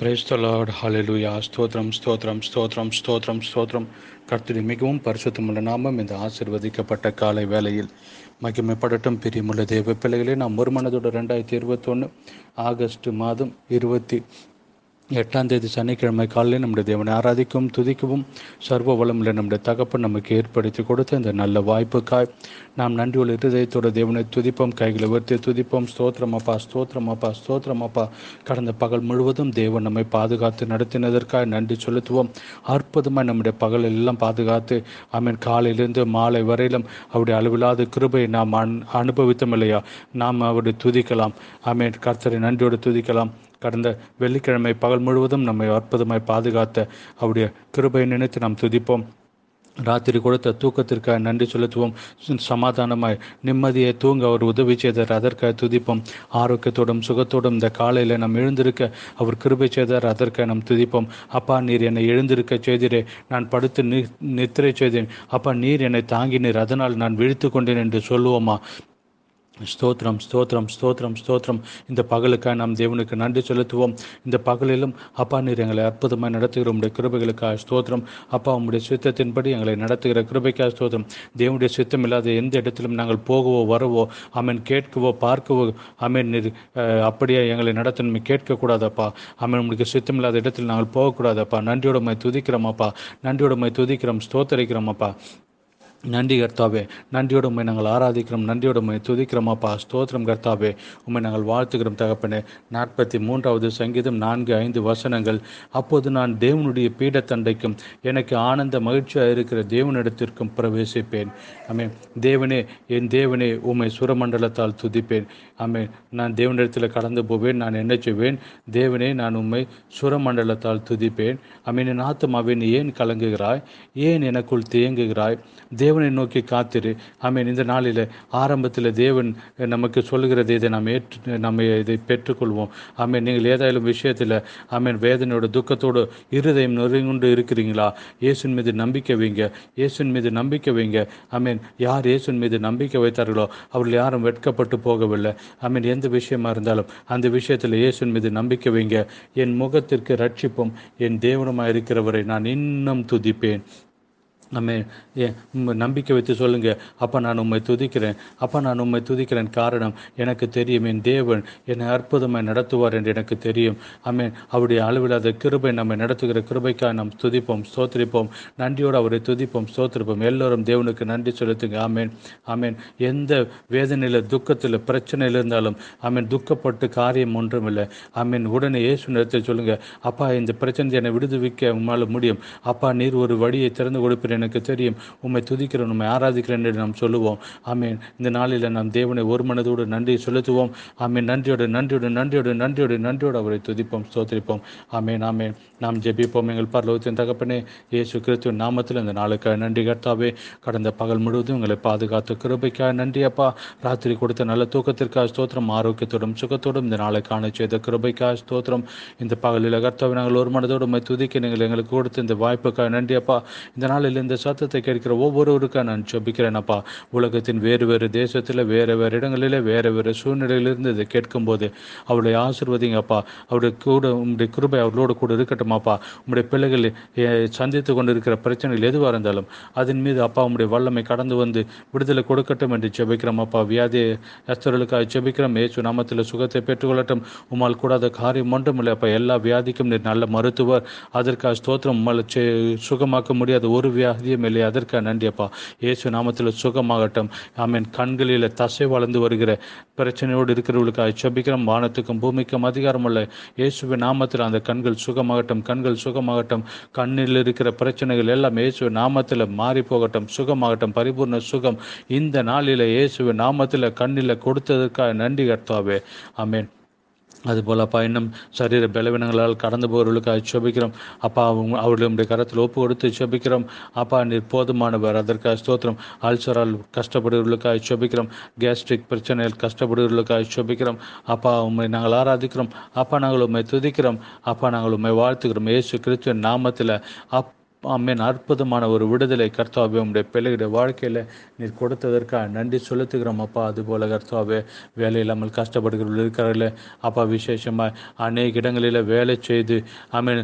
பிரைஸ்த Lord hallelujah ஸ்தோத்ரம் ஸ்தோத்ரம் ஸ்தோத்ரம் ஸ்தோத்ரம் ஸ்தோத்ரம் கர்த்தரி மிகவும் பரிசுத்தமுள்ள நாமம் இந்த ஆசிர்வதிக்கப்பட்ட காலை வேளையில் மகிமைப்படட்டும் பிரியமுள்ள தேவ பிள்ளைகளே நாம் ஒரு மனதோட ரெண்டாயிரத்தி இருபத்தொன்று ஆகஸ்ட் மாதம் இருபத்தி எட்டாம் தேதி சனிக்கிழமை காலையில் நம்முடைய தேவனை ஆராதிக்கும் துதிக்கவும் சர்வ வளமில் நம்முடைய தகப்பன் நமக்கு ஏற்படுத்தி கொடுத்த இந்த நல்ல வாய்ப்புக்காய் நாம் நன்றி உள்ள இருதயத்தோட தேவனை துதிப்போம் கைகளை உயர்த்தி துதிப்போம் ஸ்தோத்திரமாப்பா ஸ்தோத்திரமாப்பா ஸ்தோத்திரமாப்பா கடந்த பகல் முழுவதும் தேவன் நம்மை பாதுகாத்து நடத்தினதற்காக நன்றி செலுத்துவோம் அற்புதமாக நம்முடைய பகல் எல்லாம் பாதுகாத்து மீன் காலையிலிருந்து மாலை வரையிலும் அவருடைய அளவில்லாத கிருபையை நாம் அனுபவித்தோம் இல்லையா நாம் அவருடைய துதிக்கலாம் மீன் கர்த்தரை நன்றியோடு துதிக்கலாம் கடந்த வெள்ளிக்கிழமை பகல் முழுவதும் நம்மை அற்புதமாய் பாதுகாத்த அவருடைய கிருபையை நினைத்து நாம் துதிப்போம் ராத்திரி கொடுத்த தூக்கத்திற்காக நன்றி செலுத்துவோம் சமாதானமாய் நிம்மதியை தூங்க அவர் உதவி செய்தார் அதற்காக துதிப்போம் ஆரோக்கியத்தோடும் சுகத்தோடும் இந்த காலையில் நாம் எழுந்திருக்க அவர் கிருபை செய்தார் அதற்காக நாம் துதிப்போம் அப்பா நீர் என்னை எழுந்திருக்க செய்திரே நான் படுத்து நித்திரை செய்தேன் அப்பா நீர் என்னை தாங்கினீர் அதனால் நான் விழித்து கொண்டேன் என்று சொல்லுவோமா ஸ்தோத்திரம் ஸ்தோத்ரம் ஸ்தோத்திரம் ஸ்தோத்ரம் இந்த பகலுக்காக நாம் தேவனுக்கு நன்றி செலுத்துவோம் இந்த பகலிலும் அப்பா நீர் எங்களை அற்புதமாக நடத்துகிற உடைய கிருபைகளுக்காக ஸ்தோத்ரம் அப்பா உங்களுடைய சித்தத்தின்படி எங்களை நடத்துகிற கிருபைக்காக ஸ்தோத்திரம் தேவனுடைய சித்தம் இல்லாத எந்த இடத்திலும் நாங்கள் போகவோ வரவோ அமீன் கேட்கவோ பார்க்கவோ அமீன் நீர் அப்படியே எங்களை நடத்தணுமே கேட்கக்கூடாதப்பா அமீன் உங்களுக்கு சித்தம் இல்லாத இடத்தில் நாங்கள் போகக்கூடாதப்பா நன்றியோடமை துதிக்கிறோமாப்பா நன்றியோடமை துதிக்கிறோம் அப்பா நன்றி கர்த்தாவே நன்றியோடு உண்மை நாங்கள் ஆராதிக்கிறோம் நன்றியோடு உண்மை துதிக்கிறோம் அப்பா ஸ்தோத்திரம் கர்த்தாவே உண்மை நாங்கள் வாழ்த்துக்கிறோம் தகப்பனே நாற்பத்தி மூன்றாவது சங்கீதம் நான்கு ஐந்து வசனங்கள் அப்போது நான் தேவனுடைய பீடத்தண்டைக்கும் எனக்கு ஆனந்த மகிழ்ச்சியாக இருக்கிற தேவனிடத்திற்கும் பிரவேசிப்பேன் ஆமே தேவனே என் தேவனே உண்மை சுரமண்டலத்தால் துதிப்பேன் ஆமே நான் தேவனிடத்தில் கடந்து போவேன் நான் என்ன செய்வேன் தேவனே நான் உண்மை சுரமண்டலத்தால் துதிப்பேன் ஆமீன் என் ஆத்மாவின் ஏன் கலங்குகிறாய் ஏன் எனக்குள் தேங்குகிறாய் தேவ தேவனை நோக்கி காத்திரு ஆமீன் இந்த நாளில் ஆரம்பத்தில் தேவன் நமக்கு சொல்கிறது இதை நாம் ஏற்று நம்ம இதை பெற்றுக்கொள்வோம் ஆமீன் நீங்கள் ஏதாயிலும் விஷயத்தில் ஆமீன் வேதனையோட துக்கத்தோடு இருதயம் நொறுங்கொண்டு இருக்கிறீங்களா இயேசுன் மீது நம்பிக்கை வைங்க இயேசுன் மீது நம்பிக்கை வைங்க ஆமீன் யார் இயேசுன் மீது நம்பிக்கை வைத்தார்களோ அவர்கள் யாரும் வெட்கப்பட்டு போகவில்லை ஆமீன் எந்த விஷயமா இருந்தாலும் அந்த விஷயத்தில் இயேசுன் மீது நம்பிக்கை வைங்க என் முகத்திற்கு ரட்சிப்பும் என் தேவனமாக இருக்கிறவரை நான் இன்னும் துதிப்பேன் நம்ம நம்பிக்கை வைத்து சொல்லுங்க அப்போ நான் உண்மை துதிக்கிறேன் அப்போ நான் உண்மை துதிக்கிறேன் காரணம் எனக்கு தெரியும் என் தேவன் என்னை அற்புதமாக நடத்துவார் என்று எனக்கு தெரியும் அமேன் அவருடைய அளவில்லாத கிருபை நம்ம நடத்துகிற கிருபைக்காக நாம் துதிப்போம் சோத்திரிப்போம் நன்றியோடு அவரை துதிப்போம் சோத்திருப்போம் எல்லோரும் தேவனுக்கு நன்றி செலுத்துங்க ஆமேன் ஆமேன் எந்த வேதனையில் துக்கத்தில் பிரச்சனையில் இருந்தாலும் ஆமேன் துக்கப்பட்டு காரியம் ஒன்றும் இல்லை ஆமேன் உடனே இயேசு நேரத்தில் சொல்லுங்கள் அப்பா இந்த பிரச்சனை என்னை விடுவிக்க முடியும் அப்பா நீர் ஒரு வழியை திறந்து கொடுப்பேன் எனக்கு தெரியும் உம்மை துதிக்கிறேன் உண்மை ஆராதிக்கிறேன் என்று நாம் சொல்லுவோம் ஆமீன் இந்த நாளில் நாம் தேவனை ஒரு மனதோடு நன்றி செலுத்துவோம் ஆமீன் நன்றியோடு நன்றியோடு நன்றியோடு நன்றியோடு நன்றியோடு அவரை துதிப்போம் ஸ்தோத்திரிப்போம் ஆமேன் ஆமேன் நாம் ஜெபிப்போம் எங்கள் பரலோகத்தின் தகப்பனே இயேசு கிறிஸ்துவ நாமத்தில் இந்த நாளுக்காக நன்றி கர்த்தாவே கடந்த பகல் முழுவதும் எங்களை பாதுகாத்து கிருபைக்காக நன்றி அப்பா ராத்திரி கொடுத்த நல்ல தூக்கத்திற்காக ஸ்தோத்திரம் ஆரோக்கியத்தோடும் சுகத்தோடும் இந்த நாளை காண செய்த கிருபைக்காக ஸ்தோத்திரம் இந்த பகலில் கர்த்தாவை நாங்கள் ஒரு மனதோடு துதிக்க நீங்கள் எங்களுக்கு கொடுத்து இந்த வாய்ப்புக்காக நன்றி அப்பா இந்த நாளில் இந்த சத்தத்தை கேட்கிற ஒவ்வொருவருக்காக நான் சொபிக்கிறேன் அப்பா உலகத்தின் வேறு வேறு தேசத்தில் வேறு வேறு இடங்களில் வேறு வேறு சூழ்நிலையிலிருந்து இதை கேட்கும்போது அவளை ஆசிர்வதிங்க அப்பா அவருடைய கூட உங்களுடைய கிருபை அவர்களோடு கூட இருக்கட்டும் அப்பா உங்களுடைய பிள்ளைகள் சந்தித்து கொண்டிருக்கிற பிரச்சனைகள் எதுவாக இருந்தாலும் அதன் மீது அப்பா உங்களுடைய வல்லமை கடந்து வந்து விடுதலை கொடுக்கட்டும் என்று ஜெபிக்கிறோம் அப்பா வியாதி அஸ்தர்களுக்காக ஜெபிக்கிறோம் ஏசு நாமத்தில் சுகத்தை பெற்றுக்கொள்ளட்டும் உமால் கூடாத காரியம் ஒன்றும் இல்லை அப்பா எல்லா வியாதிக்கும் நீர் நல்ல மருத்துவர் அதற்காக ஸ்தோத்திரம் உம்மால் சுகமாக்க முடியாத ஒரு வியா தகுதியும் இல்லை அதற்காக நன்றியப்பா இயேசு நாமத்தில் சுகமாகட்டும் ஆமீன் கண்களில் தசை வளர்ந்து வருகிற பிரச்சனையோடு இருக்கிறவர்களுக்காக செபிக்கிறோம் வானத்துக்கும் பூமிக்கும் அதிகாரம் உள்ள இயேசுவின் நாமத்தில் அந்த கண்கள் சுகமாகட்டும் கண்கள் சுகமாகட்டும் கண்ணில் இருக்கிற பிரச்சனைகள் எல்லாம் இயேசு நாமத்தில் மாறி போகட்டும் சுகமாகட்டும் பரிபூர்ண சுகம் இந்த நாளில் இயேசுவின் நாமத்தில் கண்ணில் கொடுத்ததற்காக நன்றி கர்த்தாவே ஆமீன் அதுபோல் அப்பா இன்னும் சரீர பலவீனங்களால் கடந்து போகிறவர்களுக்காக சோபிக்கிறோம் அப்பா அவங்க அவர்களுடைய கரத்தில் ஒப்பு கொடுத்து சோபிக்கிறோம் அப்பா நீர் போதுமானவர் அதற்காக ஸ்தோத்திரம் அல்சரால் கஷ்டப்படுகிறவர்களுக்காக சுபிக்கிறோம் கேஸ்ட்ரிக் பிரச்சனையில் கஷ்டப்படுகிறவர்களுக்காக சோபிக்கிறோம் அப்பா உண்மை நாங்கள் ஆராதிக்கிறோம் அப்பா நாங்கள் உண்மை துதிக்கிறோம் அப்பா நாங்கள் உண்மை வாழ்த்துக்கிறோம் ஏசு கிறிஸ்துவின் நாமத்தில் அப் ஆமேன் அற்புதமான ஒரு விடுதலை கர்த்தாவே உங்களுடைய பிள்ளைகளுடைய வாழ்க்கையில் நீர் கொடுத்ததற்காக நன்றி செலுத்துகிறோம் அப்பா அதுபோல் கர்த்தாவே வேலை இல்லாமல் கஷ்டப்படுகிறவர்கள் இருக்கிறார்கள் அப்பா விசேஷமாக அநேக இடங்களில் வேலை செய்து ஆமீன்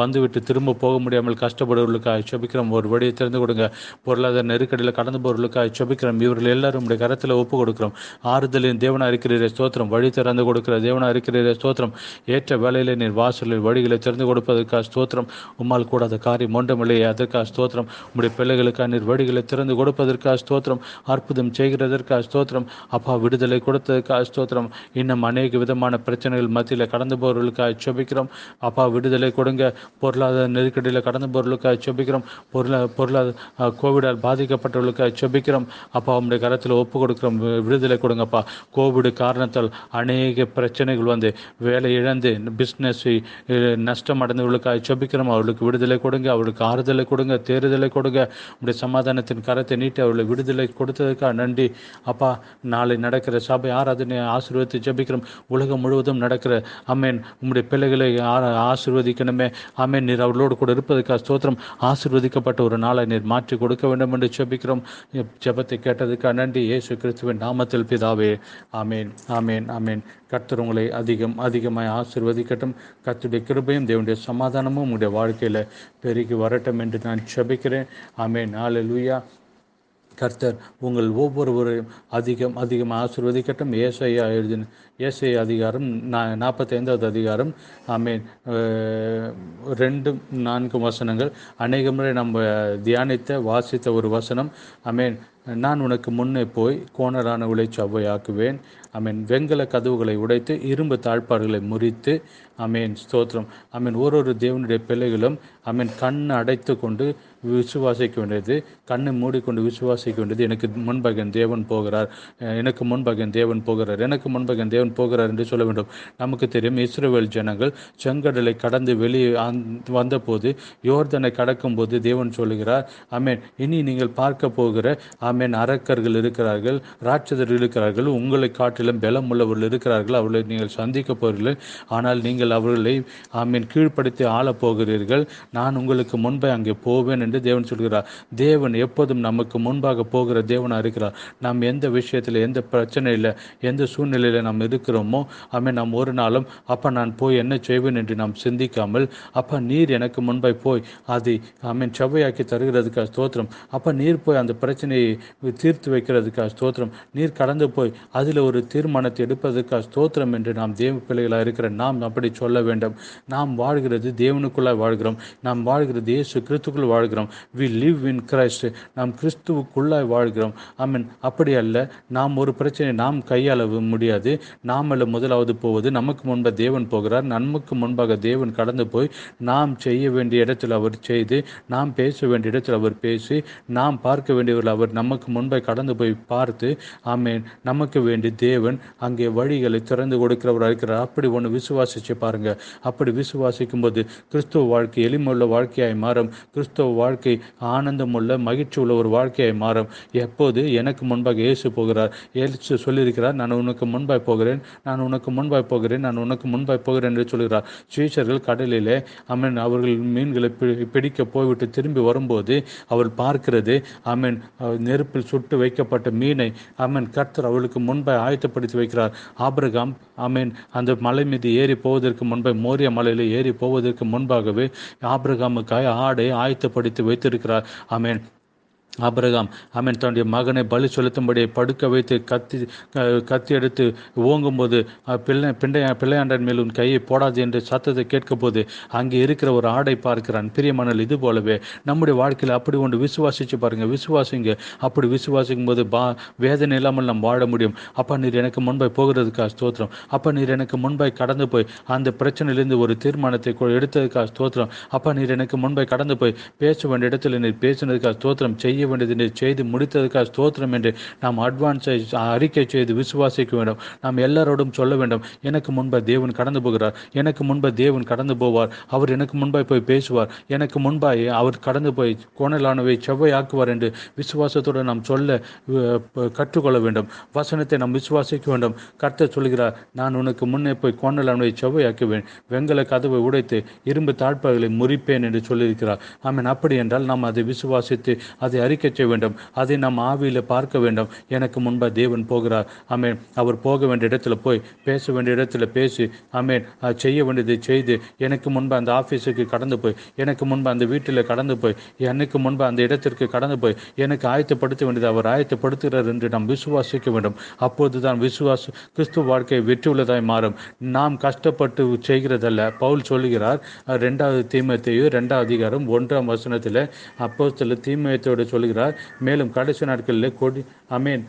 வந்துவிட்டு திரும்ப போக முடியாமல் கஷ்டப்படுவர்களுக்காக செபிக்கிறோம் ஒரு வழியை திறந்து கொடுங்க பொருளாதார நெருக்கடியில் கடந்து போவர்களுக்காக செபிக்கிறோம் இவர்கள் எல்லாரும் உடைய கரத்தில் ஒப்பு கொடுக்குறோம் ஆறுதலின் தேவனாக இருக்கிறீரே ஸ்தோத்திரம் வழி திறந்து கொடுக்கிற தேவனாக இருக்கிறீரே ஸ்தோத்திரம் ஏற்ற வேலையில் நீர் வாசலில் வழிகளை திறந்து கொடுப்பதற்காக ஸ்தோத்திரம் உம்மால் கூடாத காரியம் வார்த்தை மொண்டமில்லை அதற்காக ஸ்தோத்திரம் உடைய பிள்ளைகளுக்காக நீர் வழிகளை திறந்து கொடுப்பதற்காக ஸ்தோத்திரம் அற்புதம் செய்கிறதற்காக ஸ்தோத்திரம் அப்பா விடுதலை கொடுத்ததற்காக ஸ்தோத்திரம் இன்னும் அநேக விதமான பிரச்சனைகள் மத்தியில் கடந்து போவர்களுக்காக செபிக்கிறோம் அப்பா விடுதலை கொடுங்க பொருளாதார நெருக்கடியில் கடந்து போவர்களுக்காக செபிக்கிறோம் பொருளா பொருளாதார கோவிடால் பாதிக்கப்பட்டவர்களுக்காக செபிக்கிறோம் அப்பா உங்களுடைய கரத்தில் ஒப்பு கொடுக்குறோம் விடுதலை கொடுங்கப்பா கோவிடு காரணத்தால் அநேக பிரச்சனைகள் வந்து வேலை இழந்து பிஸ்னஸ் நஷ்டம் அடைந்தவர்களுக்காக செபிக்கிறோம் அவர்களுக்கு விடுதலை கொடுங்க அவளுக்கு ஆறுதலை கொடுங்க தேறுதலை கொடுங்க உடைய சமாதானத்தின் கரத்தை நீட்டி அவளை விடுதலை கொடுத்ததுக்காக நன்றி அப்பா நாளை நடக்கிற சபை அதனை ஆசீர்வதித்து ஜபிக்கிறோம் உலகம் முழுவதும் நடக்கிற அம்மேன் உங்களுடைய பிள்ளைகளை ஆசீர்வதிக்கணுமே அம்மேன் நீர் அவர்களோடு கூட இருப்பதற்காக ஸ்தோத்திரம் ஆசீர்வதிக்கப்பட்ட ஒரு நாளை நீர் மாற்றி கொடுக்க வேண்டும் என்று ஜபிக்கிறோம் ஜபத்தை கேட்டதுக்காக நன்றி இயேசு கிறிஸ்துவின் நாமத்தில் பிதாவே ஆமேன் ஆமேன் ஆமேன் கர்த்தர் உங்களை அதிகம் அதிகமாக ஆசிர்வதிக்கட்டும் கத்துடைய கிருபையும் தேவனுடைய சமாதானமும் உங்களுடைய வாழ்க்கையில் பெரிய பெருகி வரட்டும் என்று நான் செபிக்கிறேன் ஆமே நாலு லூயா கர்த்தர் உங்கள் ஒவ்வொருவரையும் அதிகம் அதிகம் ஆசிர்வதிக்கட்டும் ஏசையா எழுதின ஏசை அதிகாரம் நா நாற்பத்தைந்தாவது அதிகாரம் ஆமீன் ரெண்டு நான்கு வசனங்கள் அநேக முறை நம்ம தியானித்த வாசித்த ஒரு வசனம் ஐ மீன் நான் உனக்கு முன்னே போய் கோணரான உழைச்சவ்வை ஆக்குவேன் அமீன் வெங்கல கதவுகளை உடைத்து இரும்பு தாழ்ப்பாடுகளை முறித்து அமேன் ஸ்தோத்திரம் அமீன் ஒரு ஒரு தேவனுடைய பிள்ளைகளும் அமீன் கண் அடைத்து கொண்டு விசுவாசிக்க வேண்டியது கண்ணை மூடிக்கொண்டு விசுவாசிக்க வேண்டியது எனக்கு முன்பகன் தேவன் போகிறார் எனக்கு முன்பகன் தேவன் போகிறார் எனக்கு முன்பகன் தேவன் போகிறார் என்று சொல்ல வேண்டும் நமக்கு தெரியும் இஸ்ரோவேல் ஜனங்கள் செங்கடலை கடந்து வெளியே வந்தபோது யோர்தனை கடக்கும் போது தேவன் சொல்கிறார் ஆமேன் இனி நீங்கள் பார்க்க போகிற ஆமேன் அரக்கர்கள் இருக்கிறார்கள் ராட்சதர் இருக்கிறார்கள் உங்களை காட்டிலும் பலம் உள்ளவர்கள் இருக்கிறார்கள் அவர்களை நீங்கள் சந்திக்க போகிறீர்கள் ஆனால் நீங்கள் அவர்களை ஆமீன் கீழ்ப்படுத்தி ஆளப் போகிறீர்கள் நான் உங்களுக்கு முன்பே அங்கே போவேன் என்று என்று தேவன் சொல்கிறார் தேவன் எப்போதும் நமக்கு முன்பாக போகிற தேவனாக இருக்கிறார் நாம் எந்த விஷயத்தில் எந்த பிரச்சனையில் எந்த சூழ்நிலையில் நாம் இருக்கிறோமோ அவை நாம் ஒரு நாளும் அப்போ நான் போய் என்ன செய்வேன் என்று நாம் சிந்திக்காமல் அப்போ நீர் எனக்கு முன்பாய் போய் அதை அமீன் செவ்வையாக்கி தருகிறதுக்காக ஸ்தோத்திரம் அப்போ நீர் போய் அந்த பிரச்சனையை தீர்த்து வைக்கிறதுக்காக ஸ்தோத்திரம் நீர் கடந்து போய் அதில் ஒரு தீர்மானத்தை எடுப்பதற்காக ஸ்தோத்திரம் என்று நாம் தேவ பிள்ளைகளாக இருக்கிற நாம் அப்படி சொல்ல வேண்டும் நாம் வாழ்கிறது தேவனுக்குள்ளாய் வாழ்கிறோம் நாம் வாழ்கிறது இயேசு கிறிஸ்துக்குள் வாழ்கிறோம் வாழ்கிறோம் வி லிவ் இன் கிரைஸ்ட் நாம் கிறிஸ்துவுக்குள்ளாய் வாழ்கிறோம் ஐ மீன் அப்படி அல்ல நாம் ஒரு பிரச்சனை நாம் கையாள முடியாது அல்ல முதலாவது போவது நமக்கு முன்பாக தேவன் போகிறார் நமக்கு முன்பாக தேவன் கடந்து போய் நாம் செய்ய வேண்டிய இடத்தில் அவர் செய்து நாம் பேச வேண்டிய இடத்தில் அவர் பேசி நாம் பார்க்க வேண்டியவர்கள் அவர் நமக்கு முன்பை கடந்து போய் பார்த்து ஆமேன் நமக்கு வேண்டி தேவன் அங்கே வழிகளை திறந்து கொடுக்கிறவராக இருக்கிறார் அப்படி ஒன்று விசுவாசிச்சு பாருங்க அப்படி விசுவாசிக்கும் போது கிறிஸ்துவ வாழ்க்கை எளிமையுள்ள வாழ்க்கையாய் மாறும் கிறிஸ்துவ வாழ்க்கை ஆனந்தமுள்ள மகிழ்ச்சி உள்ள ஒரு வாழ்க்கையை மாறும் எப்போது எனக்கு முன்பாக இயேசு போகிறார் ஏசு சொல்லியிருக்கிறார் நான் உனக்கு முன்பாய் போகிறேன் நான் உனக்கு முன்பாய் போகிறேன் நான் உனக்கு முன்பாய் போகிறேன் என்று சொல்கிறார் சீஷர்கள் கடலிலே அமீன் அவர்கள் மீன்களை பிடிக்க போய்விட்டு திரும்பி வரும்போது அவள் பார்க்கிறது அமீன் நெருப்பில் சுட்டு வைக்கப்பட்ட மீனை அமீன் கர்த்தர் அவளுக்கு முன்பாய் ஆயத்தப்படுத்தி வைக்கிறார் ஆபிரகாம் அமீன் அந்த மலை மீது ஏறி போவதற்கு முன்பாக மோரிய மலையில் ஏறி போவதற்கு முன்பாகவே ஆபிரகாமுக்காய் ஆடை ஆயத்தப்படுத்தி வைத்திருக்கிறார் ஆமேன் ஆபிரகாம் அவன் தன்னுடைய மகனை பலி செலுத்தும்படி படுக்க வைத்து கத்தி கத்தி எடுத்து ஓங்கும்போது பிள்ளை பிண்டைய பிள்ளையாண்டன் மேல் உன் கையை போடாது என்று சத்தத்தை கேட்கும் போது அங்கே இருக்கிற ஒரு ஆடை பார்க்கிறான் பிரியமானல் இது போலவே நம்முடைய வாழ்க்கையில் அப்படி ஒன்று விசுவாசித்து பாருங்கள் விசுவாசிங்க அப்படி விசுவாசிக்கும் போது பா வேதனை இல்லாமல் நாம் வாழ முடியும் அப்பா நீர் எனக்கு முன்பாய் போகிறதுக்காக ஸ்தோத்திரம் அப்போ நீர் எனக்கு முன்பாய் கடந்து போய் அந்த பிரச்சனையிலிருந்து ஒரு தீர்மானத்தை எடுத்ததுக்காக ஸ்தோத்திரம் அப்பா நீர் எனக்கு முன்பாய் கடந்து போய் பேச வேண்டிய இடத்துல நீர் பேசினதுக்காக ஸ்தோத்திரம் செய்ய செய்ய வேண்டியது செய்து முடித்ததற்காக ஸ்தோத்திரம் என்று நாம் அட்வான்ஸை அறிக்கை செய்து விசுவாசிக்க வேண்டும் நாம் எல்லாரோடும் சொல்ல வேண்டும் எனக்கு முன்பு தேவன் கடந்து போகிறார் எனக்கு முன்பு தேவன் கடந்து போவார் அவர் எனக்கு முன்பாய் போய் பேசுவார் எனக்கு முன்பாய் அவர் கடந்து போய் கோணலானவை ஆக்குவார் என்று விசுவாசத்தோடு நாம் சொல்ல கற்றுக்கொள்ள வேண்டும் வசனத்தை நாம் விசுவாசிக்க வேண்டும் கர்த்தர் சொல்கிறார் நான் உனக்கு முன்னே போய் கோணலானவை செவ்வையாக்குவேன் வெங்கல கதவை உடைத்து இரும்பு தாழ்ப்பாகளை முறிப்பேன் என்று சொல்லியிருக்கிறார் ஆமீன் அப்படி என்றால் நாம் அதை விசுவாசித்து அதை அறி அறிக்கச் செய்ய வேண்டும் அதை நாம் ஆவியில் பார்க்க வேண்டும் எனக்கு முன்பாக தேவன் போகிறார் அமேன் அவர் போக வேண்டிய இடத்துல போய் பேச வேண்டிய இடத்துல பேசி அமேன் செய்ய வேண்டியதை செய்து எனக்கு முன்பு அந்த ஆஃபீஸுக்கு கடந்து போய் எனக்கு முன்பு அந்த வீட்டில் கடந்து போய் எனக்கு முன்பு அந்த இடத்திற்கு கடந்து போய் எனக்கு ஆயத்தப்படுத்த வேண்டியது அவர் ஆயத்தப்படுத்துகிறார் என்று நாம் விசுவாசிக்க வேண்டும் அப்போது தான் விசுவாச கிறிஸ்துவ வாழ்க்கை வெற்றியுள்ளதாய் மாறும் நாம் கஷ்டப்பட்டு செய்கிறதல்ல பவுல் சொல்கிறார் ரெண்டாவது தீமத்தையும் ரெண்டாவது அதிகாரம் ஒன்றாம் வசனத்தில் அப்போ சில தீமயத்தோடு சொல்லி சொல்கிறார் மேலும் கடைசி நாட்களில் கொடி அமேன்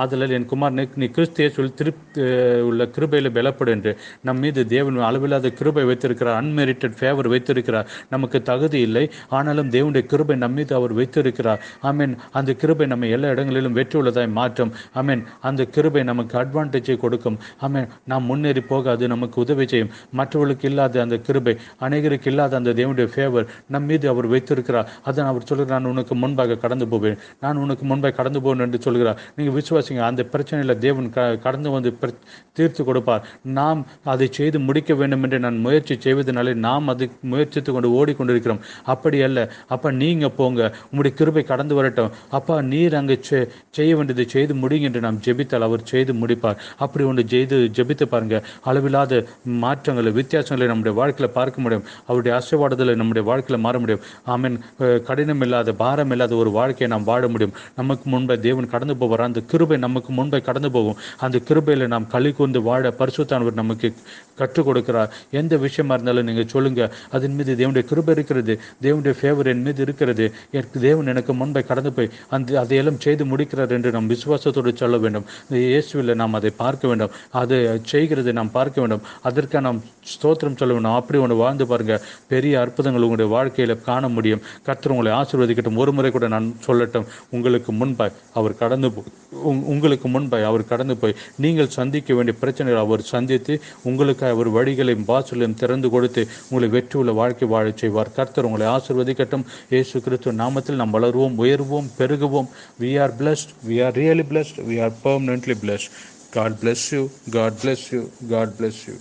ஆதலில் என் குமார் நீ கிறிஸ்தியை சொல்லி திருப்தி உள்ள கிருபையில் பலப்படும் என்று நம் மீது தேவன் அளவில்லாத கிருபை வைத்திருக்கிறார் அன்மெரிட்டட் ஃபேவர் வைத்திருக்கிறார் நமக்கு தகுதி இல்லை ஆனாலும் தேவனுடைய கிருபை நம் மீது அவர் வைத்திருக்கிறார் ஆமீன் அந்த கிருபை நம்ம எல்லா இடங்களிலும் வெற்றி உள்ளதாய் மாற்றும் ஆமீன் அந்த கிருபை நமக்கு அட்வான்டேஜை கொடுக்கும் ஆமீன் நாம் முன்னேறி போக அது நமக்கு உதவி செய்யும் மற்றவர்களுக்கு இல்லாத அந்த கிருபை அநேகருக்கு இல்லாத அந்த தேவனுடைய ஃபேவர் நம் மீது அவர் வைத்திருக்கிறார் அதை அவர் சொல்கிறார் நான் நான் உனக்கு முன்பாக கடந்து போவேன் நான் உனக்கு முன்பாக கடந்து போவேன் என்று சொல்கிறார் நீங்கள் விசுவாசிங்க அந்த பிரச்சனையில் தேவன் க கடந்து வந்து தீர்த்து கொடுப்பார் நாம் அதை செய்து முடிக்க வேண்டும் என்று நான் முயற்சி செய்வதனாலே நாம் அது முயற்சித்து கொண்டு ஓடிக்கொண்டிருக்கிறோம் அப்படி அல்ல அப்போ நீங்கள் போங்க உங்களுடைய கிருபை கடந்து வரட்டும் அப்பா நீர் அங்கே செய்ய வேண்டியதை செய்து முடியுங்க என்று நாம் ஜெபித்தால் அவர் செய்து முடிப்பார் அப்படி ஒன்று செய்து ஜெபித்து பாருங்க அளவில்லாத மாற்றங்களை வித்தியாசங்களை நம்முடைய வாழ்க்கையில் பார்க்க முடியும் அவருடைய அசைவாடுதலை நம்முடைய வாழ்க்கையில் மாற முடியும் ஆமீன் கடினம் இல்லாத பாரம் இல்லாத ஒரு வாழ்க்கையை நாம் வாழ முடியும் நமக்கு முன்பே தேவன் கடந்து போவார் அந்த கிருபை நமக்கு முன்பே கடந்து போகும் அந்த கிருபையில் நாம் களி கூர்ந்து வாழ பரிசுத்தானவர் நமக்கு கற்றுக் கொடுக்கிறார் எந்த விஷயமா இருந்தாலும் நீங்கள் சொல்லுங்கள் அதன் மீது தேவனுடைய கிருபை இருக்கிறது தேவனுடைய ஃபேவர் என் மீது இருக்கிறது எனக்கு தேவன் எனக்கு முன்பை கடந்து போய் அந்த அதையெல்லாம் செய்து முடிக்கிறார் என்று நாம் விசுவாசத்தோடு சொல்ல வேண்டும் இயேசுவில் நாம் அதை பார்க்க வேண்டும் அதை செய்கிறதை நாம் பார்க்க வேண்டும் அதற்காக நாம் ஸ்தோத்திரம் சொல்ல வேண்டும் அப்படி ஒன்று வாழ்ந்து பாருங்கள் பெரிய அற்புதங்கள் உங்களுடைய வாழ்க்கையில் காண முடியும் கர்த்தர் உங்களை ஆசீர்வதிக்க இருக்கட்டும் ஒரு முறை கூட நான் சொல்லட்டும் உங்களுக்கு முன்பாய் அவர் கடந்து உங்களுக்கு முன்பாய் அவர் கடந்து போய் நீங்கள் சந்திக்க வேண்டிய பிரச்சனைகளை அவர் சந்தித்து உங்களுக்காக அவர் வழிகளையும் பாசலையும் திறந்து கொடுத்து உங்களை வெற்றி உள்ள வாழ்க்கை வாழச் செய்வார் கர்த்தர் உங்களை ஆசிர்வதிக்கட்டும் இயேசு கிறிஸ்துவ நாமத்தில் நாம் வளருவோம் உயர்வோம் பெருகுவோம் we are blessed we are really blessed we are permanently blessed God bless you God bless you God bless you